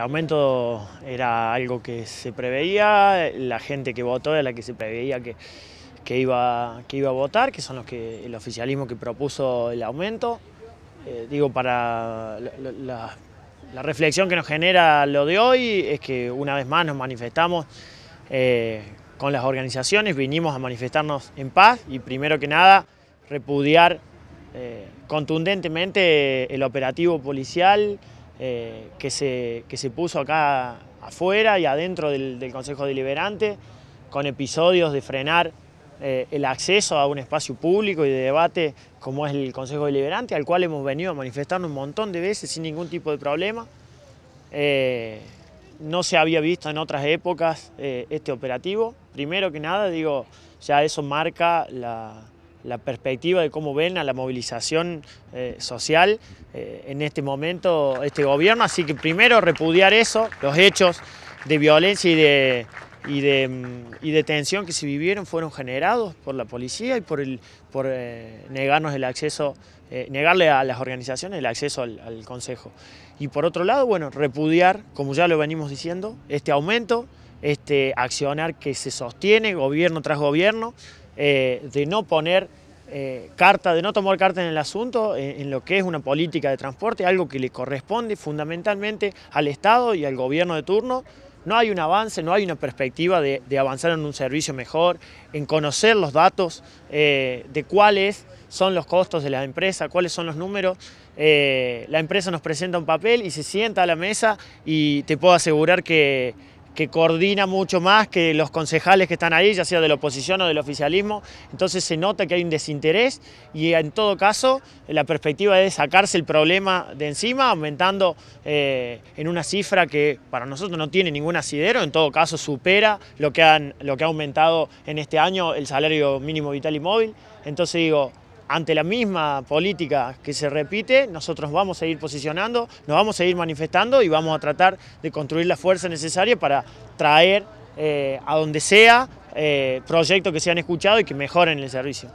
El aumento era algo que se preveía, la gente que votó era la que se preveía que, iba, que iba a votar, que son los que el oficialismo que propuso el aumento. Eh, digo, para la, reflexión que nos genera lo de hoy es que una vez más nos manifestamos eh, con las organizaciones, vinimos a manifestarnos en paz y primero que nada repudiar eh, contundentemente el operativo policial eh, que, se, que se puso acá afuera y adentro del, Consejo Deliberante, con episodios de frenar eh, el acceso a un espacio público y de debate como es el Consejo Deliberante, al cual hemos venido a manifestarnos un montón de veces sin ningún tipo de problema. Eh, no se había visto en otras épocas este operativo. Primero que nada, digo, ya eso marca la, la perspectiva de cómo ven a la movilización eh, social eh, en este momento, este gobierno. Así que primero repudiar eso, los hechos de violencia y de, mm, de, tensión que se vivieron fueron generados por la policía y por, el, por eh, negarnos el acceso, negarle a las organizaciones el acceso al, al Consejo. Y por otro lado, bueno, repudiar, como ya lo venimos diciendo, este aumento, este accionar que se sostiene gobierno tras gobierno, eh, de no poner eh, carta, de no tomar carta en el asunto, eh, en, lo que es una política de transporte, algo que le corresponde fundamentalmente al Estado y al gobierno de turno. No hay un avance, no hay una perspectiva de, avanzar en un servicio mejor, en conocer los datos de cuáles son los costos de la empresa, cuáles son los números. la empresa nos presenta un papel y se sienta a la mesa y te puedo asegurar que que coordina mucho más que los concejales que están ahí, ya sea de la oposición o del oficialismo. Entonces se nota que hay un desinterés y en todo caso la perspectiva es sacarse el problema de encima, aumentando eh, en una cifra que para nosotros no tiene ningún asidero, en todo caso supera lo que, han, lo que ha aumentado en este año el salario mínimo vital y móvil. Entonces digo, ante la misma política que se repite, nosotros vamos a ir posicionando, nos vamos a ir manifestando y vamos a tratar de construir la fuerza necesaria para traer eh, a donde sea eh, proyectos que sean escuchados y que mejoren el servicio.